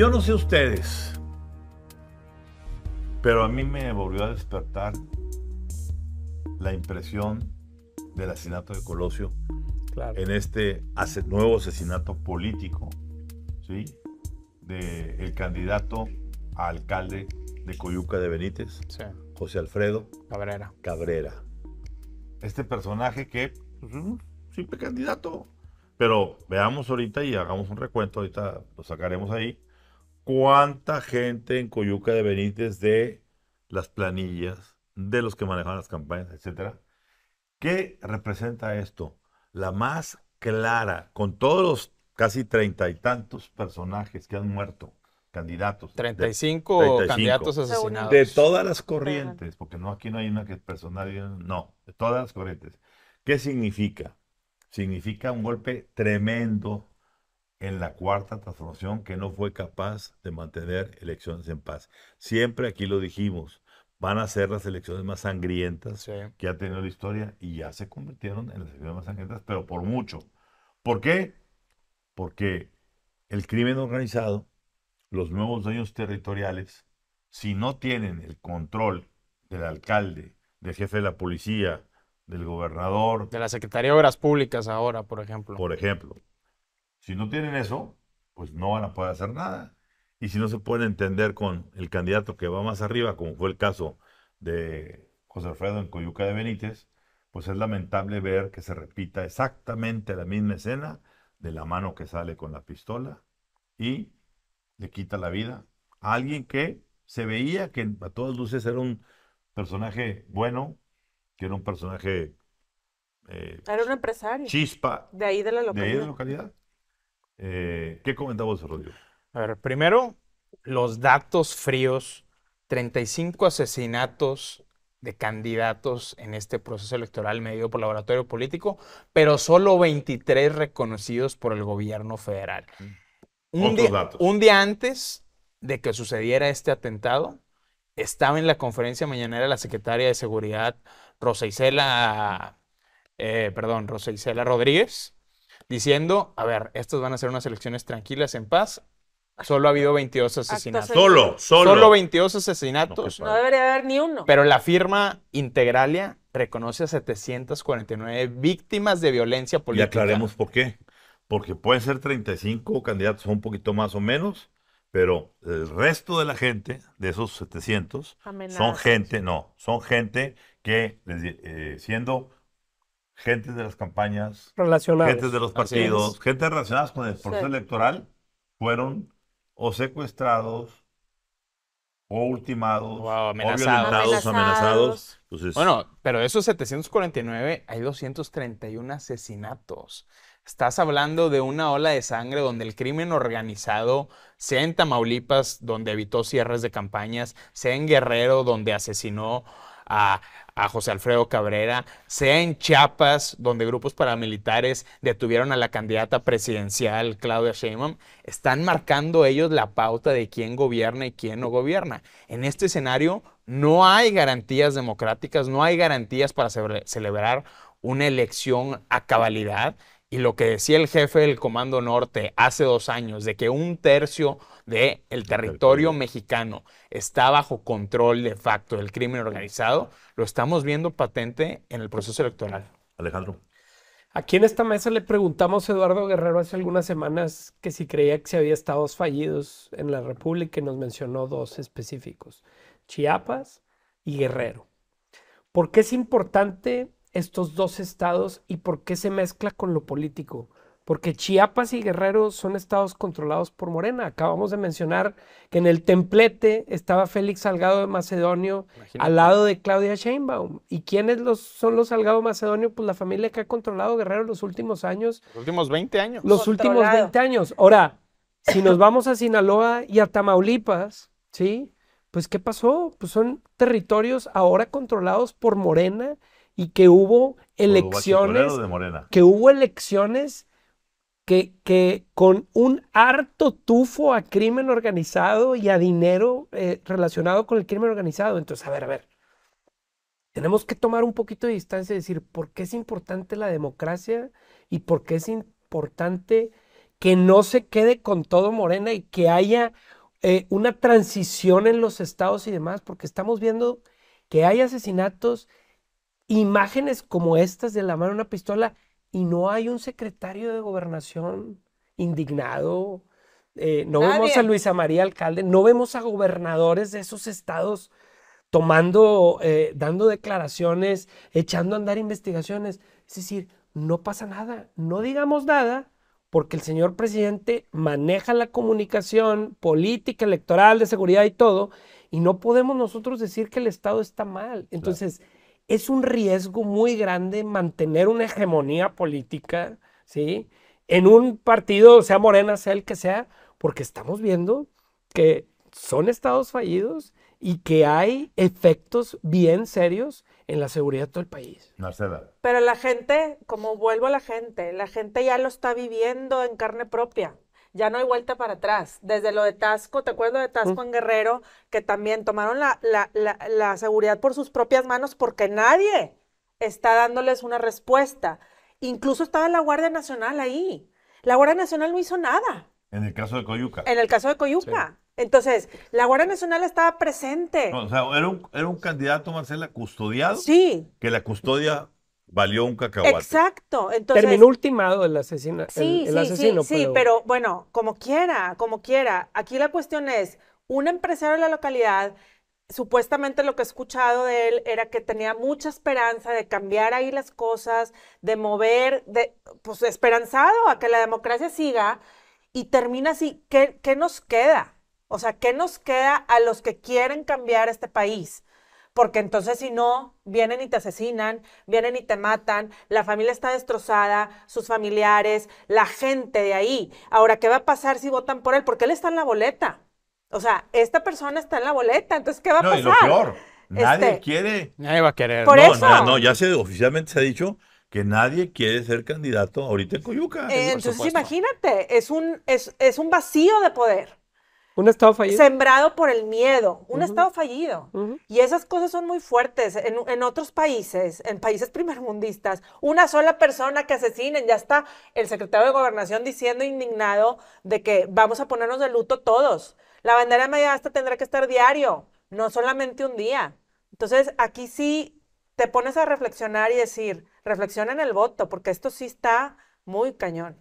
Yo no sé ustedes, pero a mí me volvió a despertar la impresión del asesinato de Colosio en este nuevo asesinato político, ¿sí? De candidato a alcalde de Coyuca de Benítez, José Alfredo Cabrera. Cabrera. Este personaje que pues, es un simple candidato, pero veamos ahorita y hagamos un recuento, ahorita lo sacaremos ahí cuánta gente en Coyuca de Benítez de las planillas, de los que manejaban las campañas, etcétera. ¿Qué representa esto? La más clara, con todos los casi treinta y tantos personajes que han muerto, candidatos. Treinta y cinco candidatos asesinados. De todas las corrientes, porque no aquí no hay una que es personal, no, de todas las corrientes. ¿Qué significa? Significa un golpe tremendo en la cuarta transformación que no fue capaz de mantener elecciones en paz. Siempre aquí lo dijimos, van a ser las elecciones más sangrientas que ha tenido la historia y ya se convirtieron en las elecciones más sangrientas, pero por mucho. ¿Por qué? Porque el crimen organizado, los nuevos daños territoriales, si no tienen el control del alcalde, del jefe de la policía, del gobernador. De la Secretaría de Obras Públicas ahora, por ejemplo. Por ejemplo, si no tienen eso, pues no van a poder hacer nada. Y si no se pueden entender con el candidato que va más arriba, como fue el caso de José Alfredo en Coyuca de Benítez, pues es lamentable ver que se repita exactamente la misma escena de la mano que sale con la pistola y le quita la vida a alguien que se veía que a todas luces era un personaje bueno, que era un personaje... Eh, era un empresario. Chispa. De ahí de la localidad. Eh, ¿Qué comentamos, Rodríguez? A ver, primero, los datos fríos, 35 asesinatos de candidatos en este proceso electoral medido por laboratorio político, pero solo 23 reconocidos por el gobierno federal. Mm. Un, día, antes de que sucediera este atentado, estaba en la conferencia mañanera la secretaria de Seguridad, Rosa eh, Rosa Isela Rodríguez, diciendo, a ver, estos van a ser unas elecciones tranquilas, en paz. Solo ha habido 22 asesinatos. Solo, solo. Solo 22 asesinatos. No, debería haber ni uno. Pero la firma Integralia reconoce a 749 víctimas de violencia política. Y aclaremos por qué. Porque pueden ser 35 candidatos, un poquito más o menos, pero el resto de la gente, de esos 700, son gente, no, son gente que eh, siendo Gentes de las campañas, gente de los partidos, gente relacionadas con el proceso electoral, fueron o secuestrados o ultimados amenazados. o amenazados. bueno, pero de esos 749 hay 231 asesinatos. Estás hablando de una ola de sangre donde el crimen organizado, sea en Tamaulipas, donde evitó cierres de campañas, sea en Guerrero, donde asesinó a, a José Alfredo Cabrera, sea en Chiapas, donde grupos paramilitares detuvieron a la candidata presidencial Claudia Sheinbaum, están marcando ellos la pauta de quién gobierna y quién no gobierna. En este escenario no hay garantías democráticas, no hay garantías para celebrar una elección a cabalidad y lo que decía el jefe del Comando Norte hace dos años, de que un tercio del el territorio mexicano está bajo control de facto del crimen organizado, lo estamos viendo patente en el proceso electoral. Alejandro. Aquí en esta mesa le preguntamos a Eduardo Guerrero hace algunas semanas que si creía que se había estados fallidos en la República y nos mencionó dos específicos, Chiapas y Guerrero. ¿Por qué es importante estos dos estados y por qué se mezcla con lo político. Porque Chiapas y Guerrero son estados controlados por Morena. Acabamos de mencionar que en el templete estaba Félix Salgado de Macedonio al lado de Claudia Sheinbaum. ¿Y quiénes son los Salgado Macedonio? Pues la familia que ha controlado Guerrero los últimos años. Los últimos 20 años. Los últimos 20 años. Ahora, si nos vamos a Sinaloa y a Tamaulipas, ¿sí? Pues ¿qué pasó? Pues son territorios ahora controlados por Morena y que hubo elecciones, de que hubo elecciones que, que, con un harto tufo a crimen organizado y a dinero eh, relacionado con el crimen organizado. Entonces, a ver, a ver, tenemos que tomar un poquito de distancia y decir por qué es importante la democracia y por qué es importante que no se quede con todo Morena y que haya eh, una transición en los estados y demás, porque estamos viendo que hay asesinatos imágenes como estas de la mano una pistola y no hay un secretario de gobernación indignado. Eh, no vemos a Luisa María Alcalde, no vemos a gobernadores de esos estados tomando, eh, dando declaraciones, echando a andar investigaciones. Es decir, no pasa nada, no digamos nada, porque el señor presidente maneja la comunicación política, electoral, de seguridad y todo, y no podemos nosotros decir que el Estado está mal. Entonces, es un riesgo muy grande mantener una hegemonía política, ¿sí? En un partido, sea Morena, sea el que sea, porque estamos viendo que son estados fallidos y que hay efectos bien serios en la seguridad de todo el país. Marcela. Pero la gente, como vuelvo a la gente, la gente ya lo está viviendo en carne propia ya no hay vuelta para atrás. Desde lo de Tasco, ¿te acuerdo de Tasco en Guerrero? Que también tomaron la, seguridad por sus propias manos porque nadie está dándoles una respuesta. Incluso estaba la Guardia Nacional ahí. La Guardia Nacional no hizo nada. En el caso de Coyuca. En el caso de Coyuca. Entonces, la Guardia Nacional estaba presente. o sea, era un, era un, candidato, Marcela, custodiado. Sí. Que la custodia valió un cacahuate. Exacto. Entonces, Terminó ultimado el, sí, sí, Sí, pero... bueno, como quiera, como quiera. Aquí la cuestión es, un empresario de la localidad, supuestamente lo que he escuchado de él era que tenía mucha esperanza de cambiar ahí las cosas, de mover, de, pues esperanzado a que la democracia siga y termina así. ¿Qué, qué nos queda? O sea, ¿qué nos queda a los que quieren cambiar este país? porque entonces si no, vienen y te asesinan, vienen y te matan, la familia está destrozada, sus familiares, la gente de ahí. Ahora, ¿qué va a pasar si votan por él? Porque él está en la boleta. O sea, esta persona está en la boleta, entonces ¿qué va a no, pasar? Y lo peor, nadie este, quiere. Nadie va a querer. no, no, ya se oficialmente se ha dicho que nadie quiere ser candidato ahorita en Coyuca. Eh, entonces imagínate, es un, es, es un vacío de poder. Un estado fallido. Sembrado por el miedo, un estado fallido. Y esas cosas son muy fuertes. En, en, otros países, en países primermundistas, una sola persona que asesinen, ya está el secretario de gobernación diciendo indignado de que vamos a ponernos de luto todos. La bandera media hasta tendrá que estar diario, no solamente un día. Entonces, aquí sí te pones a reflexionar y decir, reflexiona en el voto, porque esto sí está muy cañón.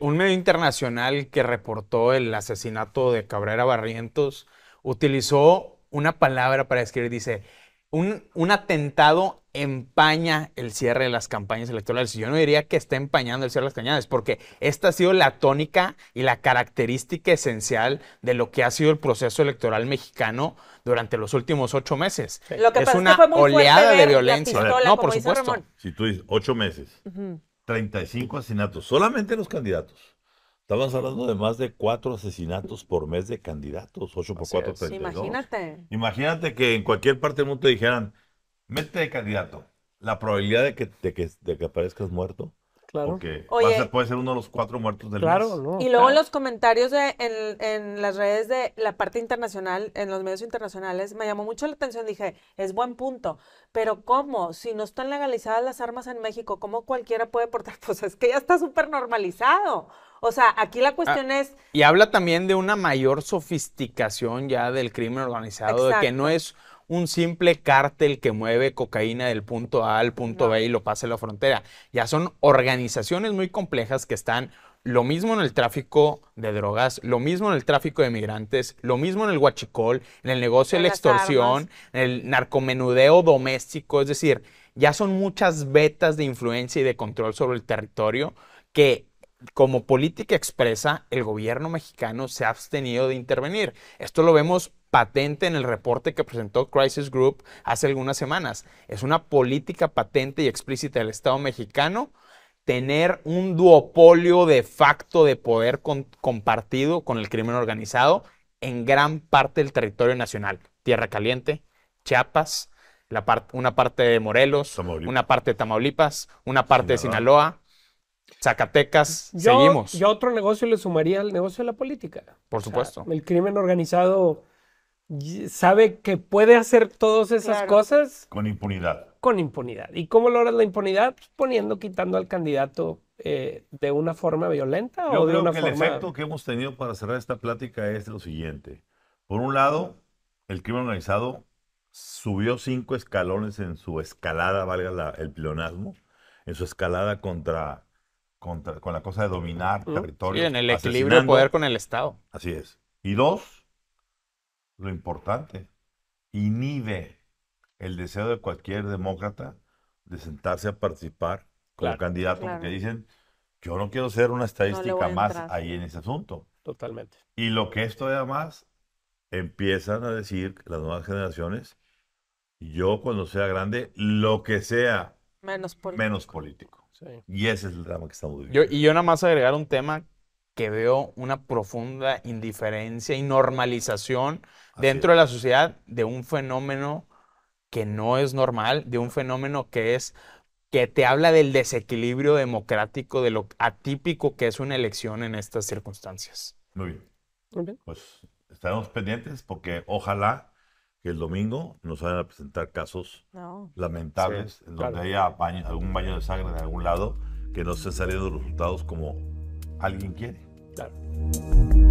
un medio internacional que reportó el asesinato de Cabrera Barrientos utilizó una palabra para escribir, dice, un, un, atentado empaña el cierre de las campañas electorales. Yo no diría que está empañando el cierre de las campañas, porque esta ha sido la tónica y la característica esencial de lo que ha sido el proceso electoral mexicano durante los últimos ocho meses. es una oleada de violencia. no, por supuesto. Si tú dices ocho meses, 35 asesinatos, solamente los candidatos. Estamos hablando de más de cuatro asesinatos por mes de candidatos, 8 por Imagínate. Imagínate que en cualquier parte del mundo te dijeran, mete de candidato, la probabilidad de que, de que aparezcas muerto Claro. Oye, puede ser uno de los cuatro muertos del claro, No, y luego en los comentarios en, las redes de la parte internacional, en los medios internacionales, me llamó mucho la atención. Dije, es buen punto, pero ¿cómo? Si no están legalizadas las armas en México, ¿cómo cualquiera puede portar? Pues es que ya está súper normalizado. O sea, aquí la ah, cuestión es... Y habla también de una mayor sofisticación ya del crimen organizado, de que no es un simple cártel que mueve cocaína del punto A al punto B y lo pasa a la frontera. Ya son organizaciones muy complejas que están lo mismo en el tráfico de drogas, lo mismo en el tráfico de migrantes, lo mismo en el huachicol, en el negocio de la extorsión, en el narcomenudeo doméstico, es decir, ya son muchas vetas de influencia y de control sobre el territorio que como política expresa, el gobierno mexicano se ha abstenido de intervenir. Esto lo vemos patente en el reporte que presentó Crisis Group hace algunas semanas. Es una política patente y explícita del Estado mexicano tener un duopolio de facto de poder compartido con el crimen organizado en gran parte del territorio nacional. Tierra Caliente, Chiapas, una parte de Morelos, una parte de Tamaulipas, una parte de Sinaloa, Zacatecas, seguimos. Yo otro negocio le sumaría al negocio de la política. Por supuesto. el crimen organizado sabe que puede hacer todas esas cosas. Con impunidad. Con impunidad. ¿Y cómo logras la impunidad? Pues, poniendo, quitando al candidato eh, de una forma violenta o de una que forma. El efecto que hemos tenido para cerrar esta plática es lo siguiente. Por un lado, el crimen organizado subió cinco escalones en su escalada, valga el pleonasmo, en su escalada contra con la cosa de dominar territorios territorio. Y en el equilibrio de poder con el Estado. Así es. Y dos, lo importante, inhibe el deseo de cualquier demócrata de sentarse a participar como candidato, porque dicen, yo no quiero ser una estadística más ahí en ese asunto. Totalmente. Y lo que esto además, empiezan a decir las nuevas generaciones, yo cuando sea grande, lo que sea, Menos político. Y ese es el drama que estamos viviendo. Yo, y yo nada más agregar un tema que veo una profunda indiferencia y normalización dentro de la sociedad de un fenómeno que no es normal, de un fenómeno que es que te habla del desequilibrio democrático, de lo atípico que es una elección en estas circunstancias. Muy bien. Muy bien. Pues estaremos pendientes porque ojalá el domingo nos van a presentar casos lamentables en donde haya algún baño de sangre de algún lado que no se estén los resultados como alguien quiere.